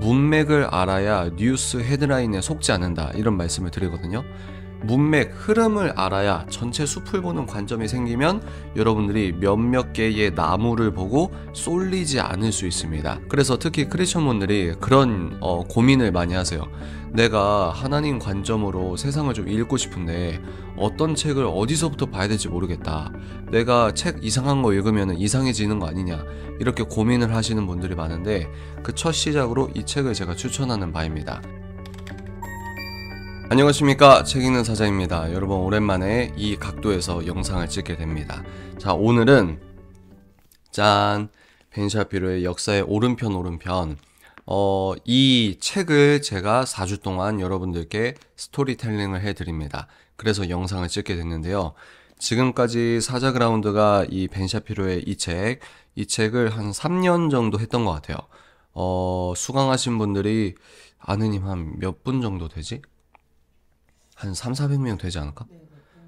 문맥을 알아야 뉴스 헤드라인에 속지 않는다 이런 말씀을 드리거든요. 문맥, 흐름을 알아야 전체 숲을 보는 관점이 생기면 여러분들이 몇몇 개의 나무를 보고 쏠리지 않을 수 있습니다. 그래서 특히 크리스천 분들이 그런 어, 고민을 많이 하세요. 내가 하나님 관점으로 세상을 좀 읽고 싶은데 어떤 책을 어디서부터 봐야 될지 모르겠다. 내가 책 이상한 거 읽으면 이상해지는 거 아니냐. 이렇게 고민을 하시는 분들이 많은데 그 첫 시작으로 이 책을 제가 추천하는 바입니다. 안녕하십니까 책읽는 사자입니다 여러분 오랜만에 이 각도에서 영상을 찍게 됩니다 자 오늘은 짠 벤샤피로의 역사의 오른편 오른편 어, 이 책을 제가 4주 동안 여러분들께 스토리텔링을 해드립니다 그래서 영상을 찍게 됐는데요 지금까지 사자그라운드가 이 벤샤피로의 이 책, 이 책을 한 3년 정도 했던 것 같아요. 어, 수강하신 분들이 아느님 한 몇 분 정도 되지? 한 3, 400명 되지 않을까?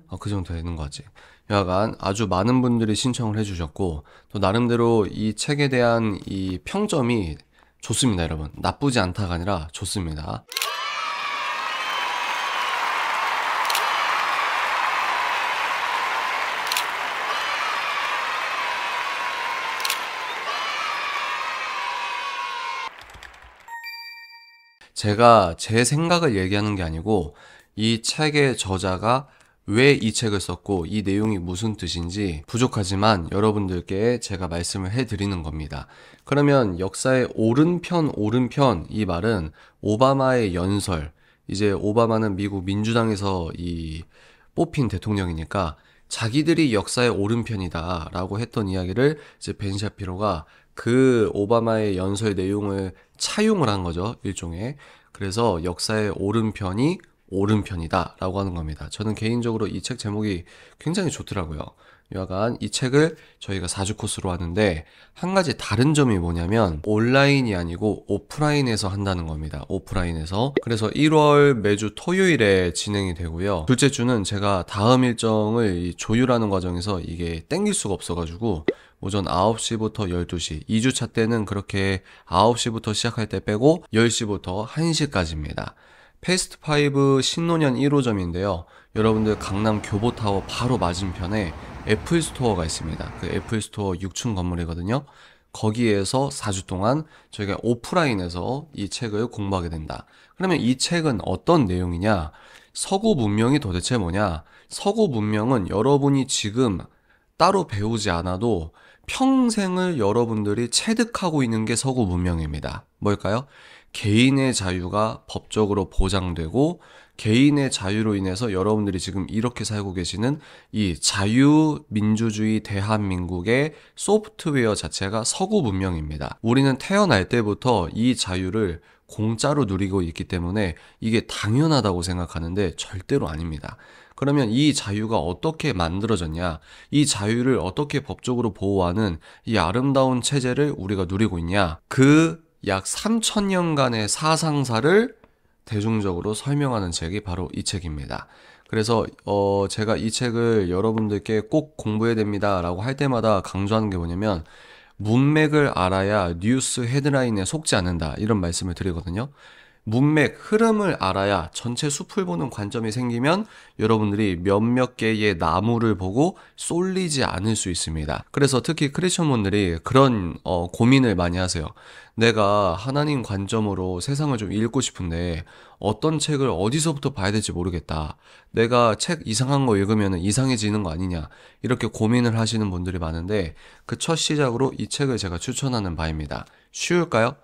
어, 그 정도 되는 거 같지. 약간 아주 많은 분들이 신청을 해주셨고, 또 나름대로 이 책에 대한 이 평점이 좋습니다, 여러분. 나쁘지 않다가 아니라 좋습니다. 제가 제 생각을 얘기하는 게 아니고 이 책의 저자가 왜 이 책을 썼고 이 내용이 무슨 뜻인지 부족하지만 여러분들께 제가 말씀을 해드리는 겁니다. 그러면 역사의 오른편 오른편 이 말은 오바마의 연설 이제 오바마는 미국 민주당에서 이 뽑힌 대통령이니까 자기들이 역사의 오른편이다 라고 했던 이야기를 이제 벤샤피로가 그 오바마의 연설 내용을 차용을 한 거죠. 일종의. 그래서 역사의 오른편이 오른편이다 라고 하는 겁니다. 저는 개인적으로 이 책 제목이 굉장히 좋더라고요. 여하간 이 책을 저희가 4주 코스로 하는데 한 가지 다른 점이 뭐냐면 온라인이 아니고 오프라인에서 한다는 겁니다. 오프라인에서. 그래서 1월 매주 토요일에 진행이 되고요. 둘째 주는 제가 다음 일정을 조율하는 과정에서 이게 땡길 수가 없어가지고 오전 9시부터 12시, 2주차 때는 그렇게 9시부터 시작할 때 빼고 10시부터 1시까지입니다. 패스트 파이브 신논현 1호점인데요. 여러분들 강남 교보타워 바로 맞은편에 애플스토어가 있습니다. 그 애플스토어 6층 건물이거든요. 거기에서 4주 동안 저희가 오프라인에서 이 책을 공부하게 된다. 그러면 이 책은 어떤 내용이냐? 서구 문명이 도대체 뭐냐? 서구 문명은 여러분이 지금 따로 배우지 않아도 평생을 여러분들이 체득하고 있는 게 서구 문명입니다. 뭘까요? 개인의 자유가 법적으로 보장되고 개인의 자유로 인해서 여러분들이 지금 이렇게 살고 계시는 이 자유민주주의 대한민국의 소프트웨어 자체가 서구 문명입니다. 우리는 태어날 때부터 이 자유를 공짜로 누리고 있기 때문에 이게 당연하다고 생각하는데 절대로 아닙니다. 그러면 이 자유가 어떻게 만들어졌냐? 이 자유를 어떻게 법적으로 보호하는 이 아름다운 체제를 우리가 누리고 있냐? 그약 3천년간의 사상사를 대중적으로 설명하는 책이 바로 이 책입니다. 그래서 어 제가 이 책을 여러분들께 꼭 공부해야 됩니다라고 할 때마다 강조하는 게 뭐냐면 문맥을 알아야 뉴스 헤드라인에 속지 않는다 이런 말씀을 드리거든요. 문맥, 흐름을 알아야 전체 숲을 보는 관점이 생기면 여러분들이 몇몇 개의 나무를 보고 쏠리지 않을 수 있습니다. 그래서 특히 크리스천 분들이 그런 어, 고민을 많이 하세요. 내가 하나님 관점으로 세상을 좀 읽고 싶은데 어떤 책을 어디서부터 봐야 될지 모르겠다. 내가 책 이상한 거 읽으면 이상해지는 거 아니냐. 이렇게 고민을 하시는 분들이 많은데 그 첫 시작으로 이 책을 제가 추천하는 바입니다. 쉬울까요?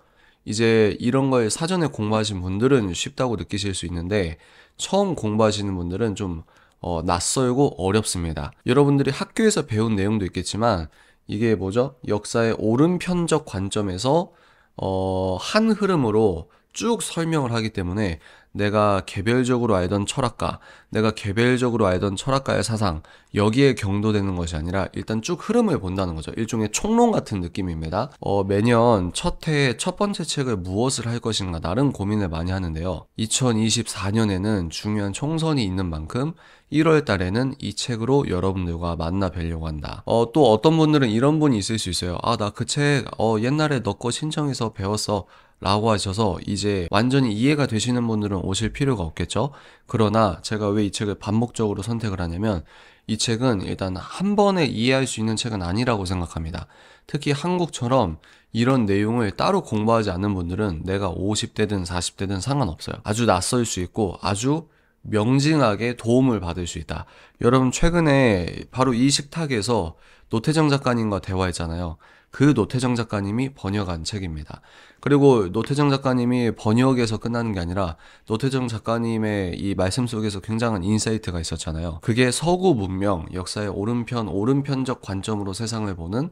이제 이런 거에 사전에 공부하신 분들은 쉽다고 느끼실 수 있는데 처음 공부하시는 분들은 좀 어, 낯설고 어렵습니다. 여러분들이 학교에서 배운 내용도 있겠지만 이게 뭐죠? 역사의 오른편적 관점에서 어, 한 흐름으로 쭉 설명을 하기 때문에 내가 개별적으로 알던 철학가, 내가 개별적으로 알던 철학가의 사상, 여기에 경도되는 것이 아니라 일단 쭉 흐름을 본다는 거죠. 일종의 총론 같은 느낌입니다. 어, 매년 첫 해에 첫 번째 책을 무엇을 할 것인가 나름 고민을 많이 하는데요. 2024년에는 중요한 총선이 있는 만큼 1월 달에는 이 책으로 여러분들과 만나 뵐려고 한다. 어, 또 어떤 분들은 이런 분이 있을 수 있어요. 아, 나 그 책, 어, 옛날에 너거 신청해서 배웠어. 라고 하셔서 이제 완전히 이해가 되시는 분들은 오실 필요가 없겠죠. 그러나 제가 왜 이 책을 반복적으로 선택을 하냐면 이 책은 일단 한 번에 이해할 수 있는 책은 아니라고 생각합니다. 특히 한국처럼 이런 내용을 따로 공부하지 않는 분들은 내가 50대든 40대든 상관없어요. 아주 낯설 수 있고 아주 명징하게 도움을 받을 수 있다. 여러분 최근에 바로 이 식탁에서 노태정 작가님과 대화했잖아요. 그 노태정 작가님이 번역한 책입니다. 그리고 노태정 작가님이 번역에서 끝나는 게 아니라 노태정 작가님의 이 말씀 속에서 굉장한 인사이트가 있었잖아요. 그게 서구 문명 역사의 오른편 오른편적 관점으로 세상을 보는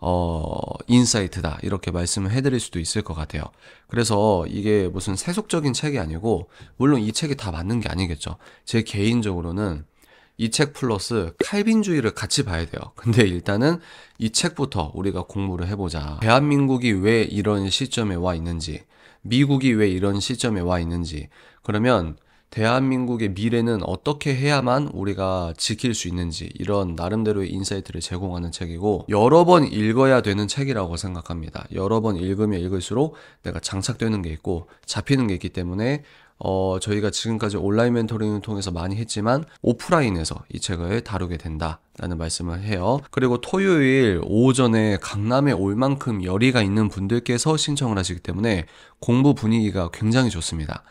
어, 인사이트다. 이렇게 말씀을 해드릴 수도 있을 것 같아요. 그래서 이게 무슨 세속적인 책이 아니고, 물론 이 책이 다 맞는 게 아니겠죠. 제 개인적으로는 이책 플러스 칼빈주의를 같이 봐야 돼요. 근데 일단은 이 책부터 우리가 공부를 해보자. 대한민국이 왜 이런 시점에 와 있는지, 미국이 왜 이런 시점에 와 있는지, 그러면 대한민국의 미래는 어떻게 해야만 우리가 지킬 수 있는지 이런 나름대로의 인사이트를 제공하는 책이고 여러 번 읽어야 되는 책이라고 생각합니다. 여러 번 읽으면 읽을수록 내가 장착되는 게 있고 잡히는 게 있기 때문에 어, 저희가 지금까지 온라인 멘토링을 통해서 많이 했지만 오프라인에서 이 책을 다루게 된다. 라는 말씀을 해요. 그리고 토요일 오전에 강남에 올 만큼 열의가 있는 분들께서 신청을 하시기 때문에 공부 분위기가 굉장히 좋습니다.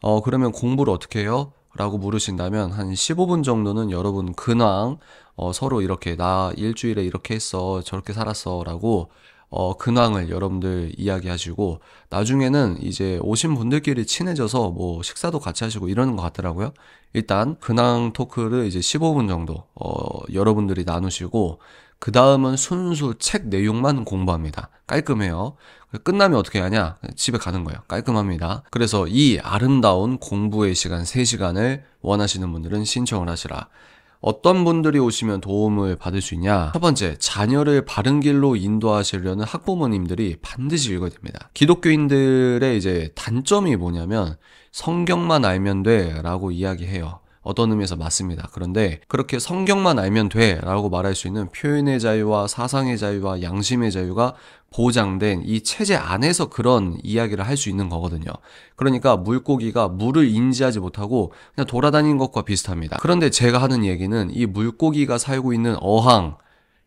어, 그러면 공부를 어떻게 해요? 라고 물으신다면 한 15분 정도는 여러분 근황, 어, 서로 이렇게 나 일주일에 이렇게 했어, 저렇게 살았어 라고 어, 근황을 여러분들 이야기하시고 나중에는 이제 오신 분들끼리 친해져서 뭐 식사도 같이 하시고 이러는 것 같더라고요. 일단 근황 토크를 이제 15분 정도 어, 여러분들이 나누시고 그 다음은 순수 책 내용만 공부합니다. 깔끔해요. 끝나면 어떻게 하냐? 집에 가는 거예요. 깔끔합니다. 그래서 이 아름다운 공부의 시간 3시간을 원하시는 분들은 신청을 하시라. 어떤 분들이 오시면 도움을 받을 수 있냐? 첫 번째, 자녀를 바른 길로 인도하시려는 학부모님들이 반드시 읽어야 됩니다. 기독교인들의 이제 단점이 뭐냐면 성경만 알면 돼라고 이야기해요. 어떤 의미에서 맞습니다. 그런데 그렇게 성경만 알면 돼 라고 말할 수 있는 표현의 자유와 사상의 자유와 양심의 자유가 보장된 이 체제 안에서 그런 이야기를 할 수 있는 거거든요. 그러니까 물고기가 물을 인지하지 못하고 그냥 돌아다닌 것과 비슷합니다. 그런데 제가 하는 얘기는 이 물고기가 살고 있는 어항,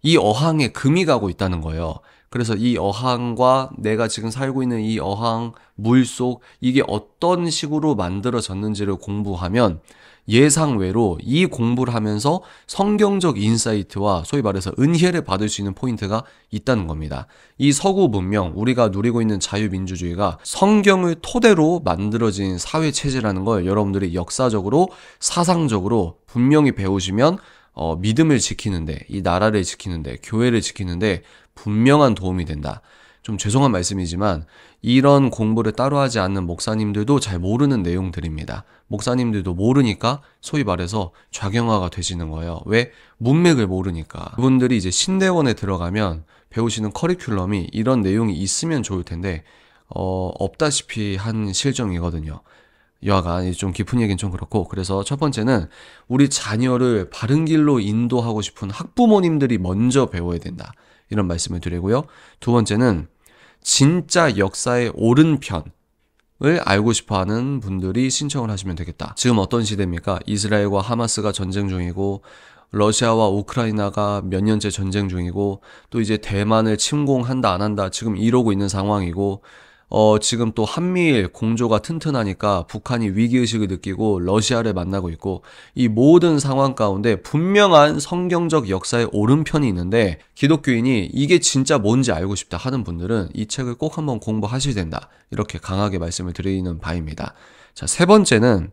이 어항에 금이 가고 있다는 거예요. 그래서 이 어항과 내가 지금 살고 있는 이 어항, 물속, 이게 어떤 식으로 만들어졌는지를 공부하면 예상외로 이 공부를 하면서 성경적 인사이트와 소위 말해서 은혜를 받을 수 있는 포인트가 있다는 겁니다. 이 서구 문명, 우리가 누리고 있는 자유민주주의가 성경을 토대로 만들어진 사회체제라는 걸 여러분들이 역사적으로, 사상적으로 분명히 배우시면 어, 믿음을 지키는데, 이 나라를 지키는데, 교회를 지키는데 분명한 도움이 된다. 좀 죄송한 말씀이지만 이런 공부를 따로 하지 않는 목사님들도 잘 모르는 내용들입니다. 목사님들도 모르니까 소위 말해서 좌경화가 되시는 거예요. 왜? 문맥을 모르니까. 그분들이 이제 신대원에 들어가면 배우시는 커리큘럼이 이런 내용이 있으면 좋을 텐데 어, 없다시피 한 실정이거든요. 여하간 좀 깊은 얘기는 좀 그렇고 그래서 첫 번째는 우리 자녀를 바른 길로 인도하고 싶은 학부모님들이 먼저 배워야 된다. 이런 말씀을 드리고요. 두 번째는 진짜 역사의 옳은 편을 알고 싶어 하는 분들이 신청을 하시면 되겠다. 지금 어떤 시대입니까? 이스라엘과 하마스가 전쟁 중이고, 러시아와 우크라이나가 몇 년째 전쟁 중이고, 또 이제 대만을 침공한다, 안 한다, 지금 이러고 있는 상황이고, 어, 지금 또 한미일 공조가 튼튼하니까 북한이 위기의식을 느끼고 러시아를 만나고 있고 이 모든 상황 가운데 분명한 성경적 역사의 오른편이 있는데 기독교인이 이게 진짜 뭔지 알고 싶다 하는 분들은 이 책을 꼭 한번 공부하셔야 된다. 이렇게 강하게 말씀을 드리는 바입니다. 자, 세 번째는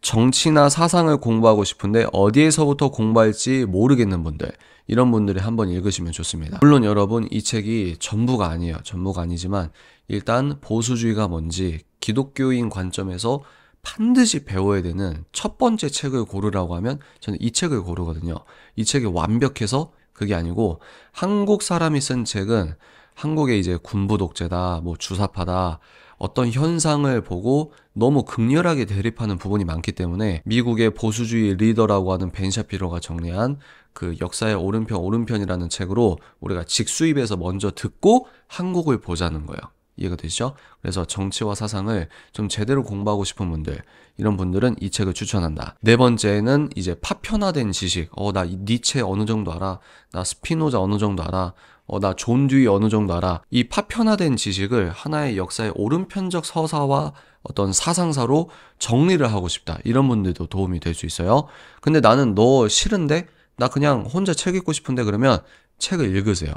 정치나 사상을 공부하고 싶은데 어디에서부터 공부할지 모르겠는 분들. 이런 분들이 한번 읽으시면 좋습니다. 물론 여러분 이 책이 전부가 아니에요. 전부가 아니지만 일단 보수주의가 뭔지 기독교인 관점에서 반드시 배워야 되는 첫 번째 책을 고르라고 하면 저는 이 책을 고르거든요. 이 책이 완벽해서 그게 아니고 한국 사람이 쓴 책은 한국의 이제 군부 독재다, 뭐 주사파다, 어떤 현상을 보고 너무 극렬하게 대립하는 부분이 많기 때문에 미국의 보수주의 리더라고 하는 벤 샤피로가 정리한 그 역사의 오른편 오른편이라는 책으로 우리가 직수입에서 먼저 듣고 한국을 보자는 거예요. 이해가 되시죠? 그래서 정치와 사상을 좀 제대로 공부하고 싶은 분들, 이런 분들은 이 책을 추천한다. 네 번째는 이제 파편화된 지식. 어, 나 니체 어느 정도 알아. 나 스피노자 어느 정도 알아. 어, 나존 듀이 어느 정도 알아. 이 파편화된 지식을 하나의 역사의 오른편적 서사와 어떤 사상사로 정리를 하고 싶다. 이런 분들도 도움이 될 수 있어요. 근데 나는 너 싫은데? 나 그냥 혼자 책 읽고 싶은데 그러면 책을 읽으세요.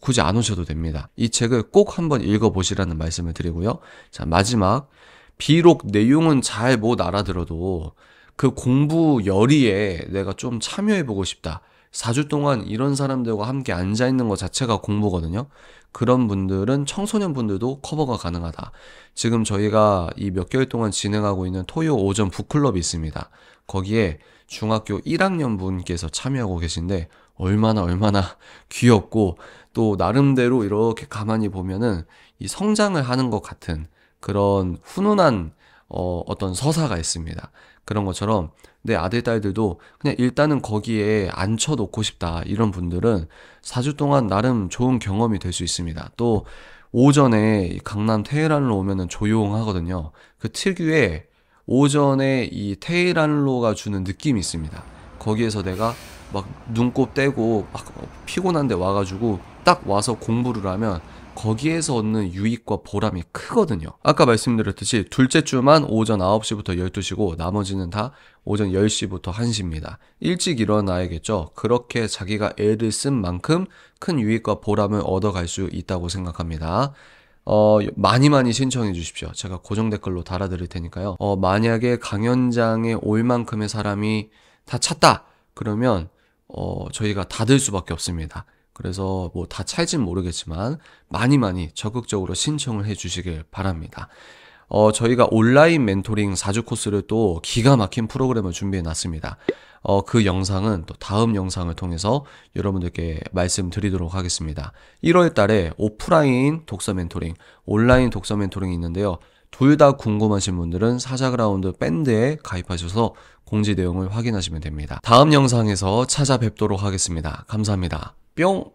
굳이 안 오셔도 됩니다. 이 책을 꼭 한번 읽어보시라는 말씀을 드리고요. 자, 마지막. 비록 내용은 잘 못 알아들어도 그 공부 열의에 내가 좀 참여해보고 싶다. 4주 동안 이런 사람들과 함께 앉아 있는 것 자체가 공부거든요. 그런 분들은 청소년 분들도 커버가 가능하다. 지금 저희가 이 몇 개월 동안 진행하고 있는 토요 오전 북클럽이 있습니다. 거기에 중학교 1학년 분께서 참여하고 계신데 얼마나 얼마나 귀엽고 또 나름대로 이렇게 가만히 보면은 이 성장을 하는 것 같은 그런 훈훈한 어, 어떤 서사가 있습니다. 그런 것처럼 내 아들, 딸들도 그냥 일단은 거기에 앉혀놓고 싶다. 이런 분들은 4주 동안 나름 좋은 경험이 될 수 있습니다. 또 오전에 강남 테헤란로 오면은 조용하거든요. 그 특유의 오전에 이 테헤란로가 주는 느낌이 있습니다. 거기에서 내가 막 눈곱 떼고 막 피곤한데 와가지고 딱 와서 공부를 하면 거기에서 얻는 유익과 보람이 크거든요. 아까 말씀드렸듯이 둘째 주만 오전 9시부터 12시고 나머지는 다 오전 10시부터 1시입니다. 일찍 일어나야겠죠. 그렇게 자기가 애를 쓴 만큼 큰 유익과 보람을 얻어갈 수 있다고 생각합니다. 어, 많이 많이 신청해 주십시오. 제가 고정 댓글로 달아드릴 테니까요. 어, 만약에 강연장에 올 만큼의 사람이 다 찼다! 그러면, 어, 저희가 닫을 수밖에 없습니다. 그래서 뭐다 찰진 모르겠지만 많이 많이 적극적으로 신청을 해 주시길 바랍니다. 어, 저희가 온라인 멘토링 4주 코스를 또 기가 막힌 프로그램을 준비해 놨습니다. 어, 그 영상은 또 다음 영상을 통해서 여러분들께 말씀드리도록 하겠습니다. 1월 달에 오프라인 독서 멘토링, 온라인 독서 멘토링이 있는데요. 둘 다 궁금하신 분들은 사자그라운드 밴드에 가입하셔서 공지 내용을 확인하시면 됩니다. 다음 영상에서 찾아뵙도록 하겠습니다. 감사합니다. 不要